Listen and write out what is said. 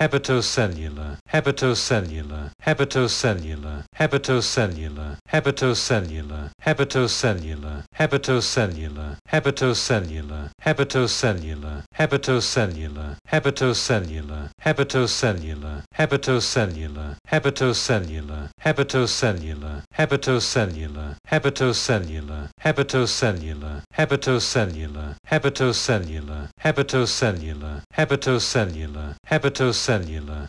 hepatocellular, hepatocellular, hepatocellular, hepatocellular, hepatocellular, hepatocellular, hepatocellular, hepatocellular, hepatocellular, hepatocellular, hepatocellular, hepatocellular, hepatocellular, hepatocellular, hepatocellular, hepatocellular, hepatocellular, hepatocellular, hepatocellular, hepatocellular, hepatocellular, hepatocellular, hepatocellular,